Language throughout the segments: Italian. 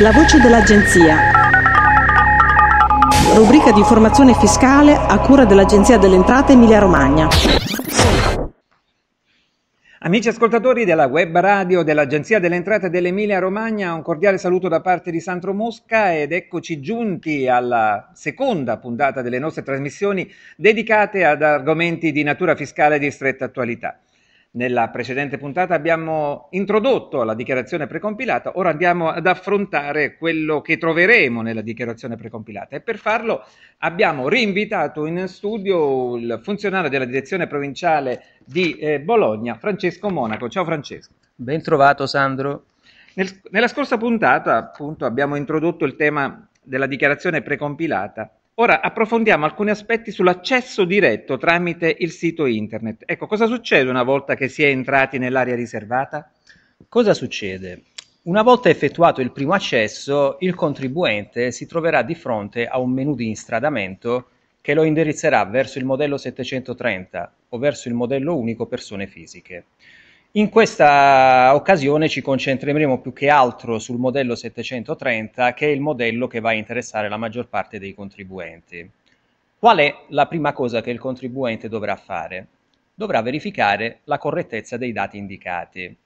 La voce dell'Agenzia. Rubrica di informazione fiscale a cura dell'Agenzia delle Entrate Emilia Romagna. Amici ascoltatori della web radio dell'Agenzia delle Entrate dell'Emilia Romagna, un cordiale saluto da parte di Sandro Mosca ed eccoci giunti alla seconda puntata delle nostre trasmissioni dedicate ad argomenti di natura fiscale di stretta attualità. Nella precedente puntata abbiamo introdotto la dichiarazione precompilata, ora andiamo ad affrontare quello che troveremo nella dichiarazione precompilata e per farlo abbiamo rinvitato in studio il funzionario della direzione provinciale di eh, Bologna, Francesco Monaco. Ciao Francesco. Ben trovato Sandro. Nel, nella scorsa puntata appunto abbiamo introdotto il tema della dichiarazione precompilata Ora approfondiamo alcuni aspetti sull'accesso diretto tramite il sito internet. Ecco, cosa succede una volta che si è entrati nell'area riservata? Cosa succede? Una volta effettuato il primo accesso, il contribuente si troverà di fronte a un menu di instradamento che lo indirizzerà verso il modello 730 o verso il modello unico persone fisiche. In questa occasione ci concentreremo più che altro sul modello 730, che è il modello che va a interessare la maggior parte dei contribuenti. Qual è la prima cosa che il contribuente dovrà fare? Dovrà verificare la correttezza dei dati indicati.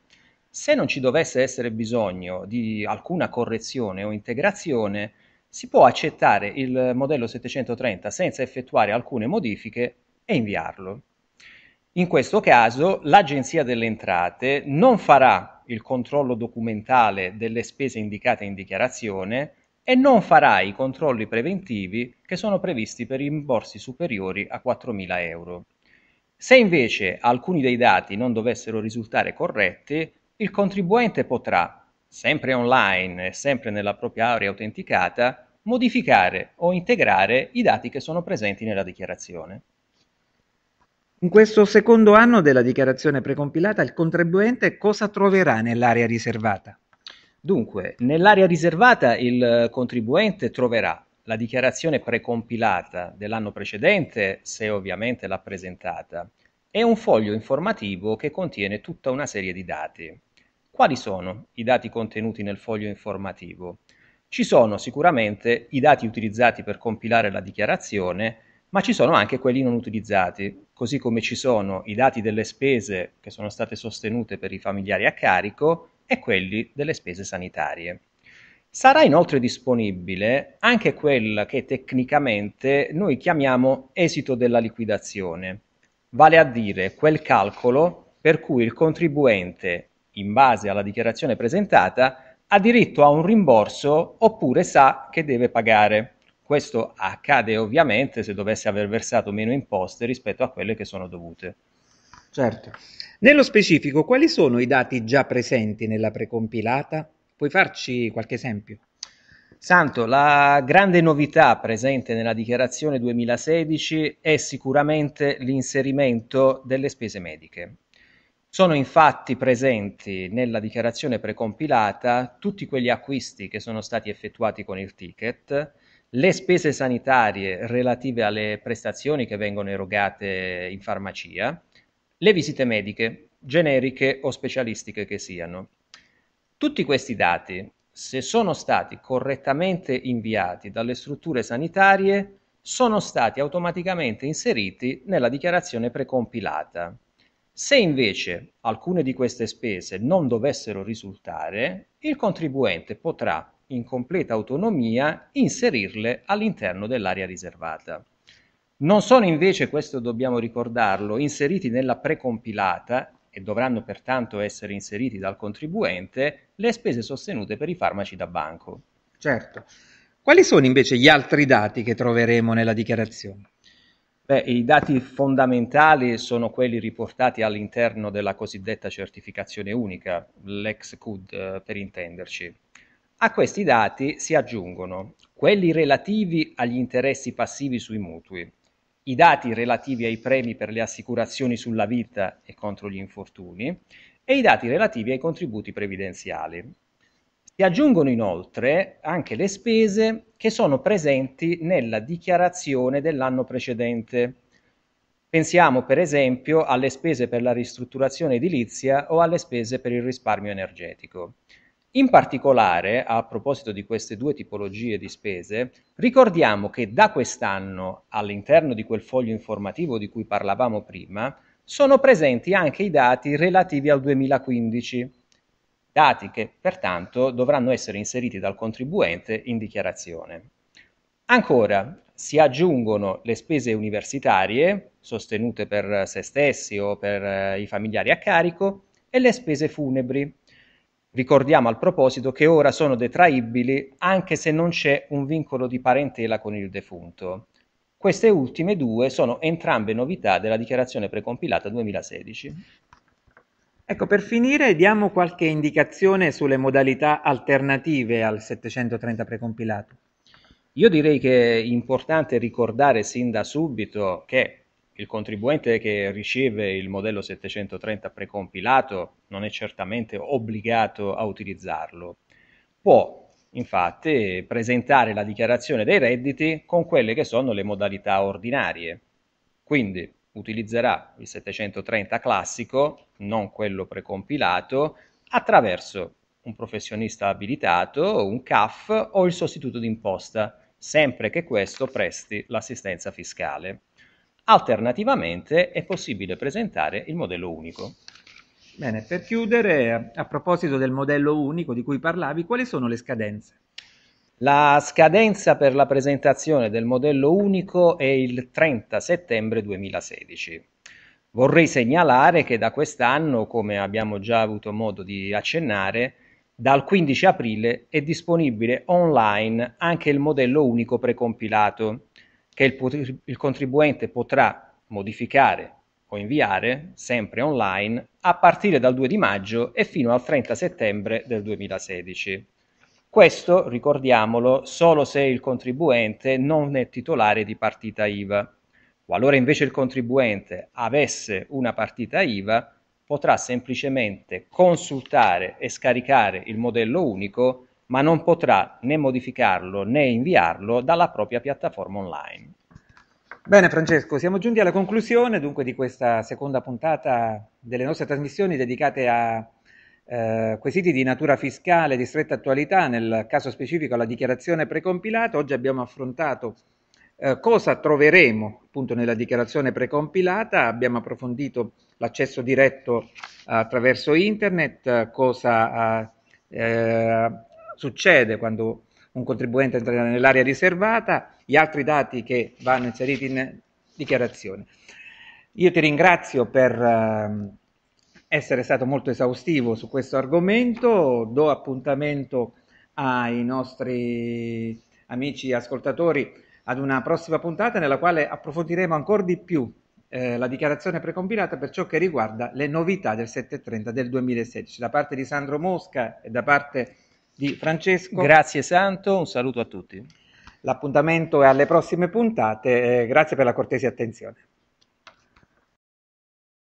Se non ci dovesse essere bisogno di alcuna correzione o integrazione, si può accettare il modello 730 senza effettuare alcune modifiche e inviarlo. In questo caso l'Agenzia delle Entrate non farà il controllo documentale delle spese indicate in dichiarazione e non farà i controlli preventivi che sono previsti per i rimborsi superiori a 4.000 euro. Se invece alcuni dei dati non dovessero risultare corretti, il contribuente potrà, sempre online e sempre nella propria area autenticata, modificare o integrare i dati che sono presenti nella dichiarazione. In questo secondo anno della dichiarazione precompilata il contribuente cosa troverà nell'area riservata? Dunque, nell'area riservata il contribuente troverà la dichiarazione precompilata dell'anno precedente, se ovviamente l'ha presentata, e un foglio informativo che contiene tutta una serie di dati. Quali sono i dati contenuti nel foglio informativo? Ci sono sicuramente i dati utilizzati per compilare la dichiarazione ma ci sono anche quelli non utilizzati, così come ci sono i dati delle spese che sono state sostenute per i familiari a carico e quelli delle spese sanitarie. Sarà inoltre disponibile anche quella che tecnicamente noi chiamiamo esito della liquidazione, vale a dire quel calcolo per cui il contribuente, in base alla dichiarazione presentata, ha diritto a un rimborso oppure sa che deve pagare. Questo accade ovviamente se dovesse aver versato meno imposte rispetto a quelle che sono dovute. Certo. Nello specifico, quali sono i dati già presenti nella precompilata? Puoi farci qualche esempio? Santo, la grande novità presente nella dichiarazione 2016 è sicuramente l'inserimento delle spese mediche. Sono infatti presenti nella dichiarazione precompilata tutti quegli acquisti che sono stati effettuati con il ticket, le spese sanitarie relative alle prestazioni che vengono erogate in farmacia, le visite mediche, generiche o specialistiche che siano. Tutti questi dati, se sono stati correttamente inviati dalle strutture sanitarie, sono stati automaticamente inseriti nella dichiarazione precompilata. Se invece alcune di queste spese non dovessero risultare, il contribuente potrà, in completa autonomia, inserirle all'interno dell'area riservata. Non sono invece, questo dobbiamo ricordarlo, inseriti nella precompilata e dovranno pertanto essere inseriti dal contribuente le spese sostenute per i farmaci da banco. Certo. Quali sono invece gli altri dati che troveremo nella dichiarazione? Beh, I dati fondamentali sono quelli riportati all'interno della cosiddetta certificazione unica, l'ex CUD eh, per intenderci. A questi dati si aggiungono quelli relativi agli interessi passivi sui mutui, i dati relativi ai premi per le assicurazioni sulla vita e contro gli infortuni e i dati relativi ai contributi previdenziali. Si aggiungono inoltre anche le spese che sono presenti nella dichiarazione dell'anno precedente. Pensiamo per esempio alle spese per la ristrutturazione edilizia o alle spese per il risparmio energetico. In particolare, a proposito di queste due tipologie di spese, ricordiamo che da quest'anno, all'interno di quel foglio informativo di cui parlavamo prima, sono presenti anche i dati relativi al 2015 dati che pertanto dovranno essere inseriti dal contribuente in dichiarazione. Ancora, si aggiungono le spese universitarie, sostenute per se stessi o per eh, i familiari a carico, e le spese funebri. Ricordiamo al proposito che ora sono detraibili anche se non c'è un vincolo di parentela con il defunto. Queste ultime due sono entrambe novità della dichiarazione precompilata 2016. Ecco, per finire diamo qualche indicazione sulle modalità alternative al 730 precompilato. Io direi che è importante ricordare sin da subito che il contribuente che riceve il modello 730 precompilato non è certamente obbligato a utilizzarlo. Può infatti presentare la dichiarazione dei redditi con quelle che sono le modalità ordinarie. Quindi utilizzerà il 730 classico, non quello precompilato, attraverso un professionista abilitato, un CAF o il sostituto d'imposta, sempre che questo presti l'assistenza fiscale. Alternativamente è possibile presentare il modello unico. Bene, per chiudere, a proposito del modello unico di cui parlavi, quali sono le scadenze? La scadenza per la presentazione del modello unico è il 30 settembre 2016. Vorrei segnalare che da quest'anno, come abbiamo già avuto modo di accennare, dal 15 aprile è disponibile online anche il modello unico precompilato, che il, il contribuente potrà modificare o inviare, sempre online, a partire dal 2 di maggio e fino al 30 settembre del 2016. Questo, ricordiamolo, solo se il contribuente non è titolare di partita IVA. Qualora invece il contribuente avesse una partita IVA, potrà semplicemente consultare e scaricare il modello unico, ma non potrà né modificarlo né inviarlo dalla propria piattaforma online. Bene Francesco, siamo giunti alla conclusione dunque di questa seconda puntata delle nostre trasmissioni dedicate a eh, quesiti di natura fiscale di stretta attualità, nel caso specifico la dichiarazione precompilata, oggi abbiamo affrontato eh, cosa troveremo appunto nella dichiarazione precompilata, abbiamo approfondito l'accesso diretto eh, attraverso internet, eh, cosa eh, succede quando un contribuente entra nell'area riservata, gli altri dati che vanno inseriti in dichiarazione. Io ti ringrazio per ehm, essere stato molto esaustivo su questo argomento. Do appuntamento ai nostri amici ascoltatori ad una prossima puntata nella quale approfondiremo ancora di più eh, la dichiarazione precompilata per ciò che riguarda le novità del 730 del 2016 da parte di Sandro Mosca e da parte di Francesco. Grazie Santo, un saluto a tutti. L'appuntamento è alle prossime puntate, eh, grazie per la cortese attenzione.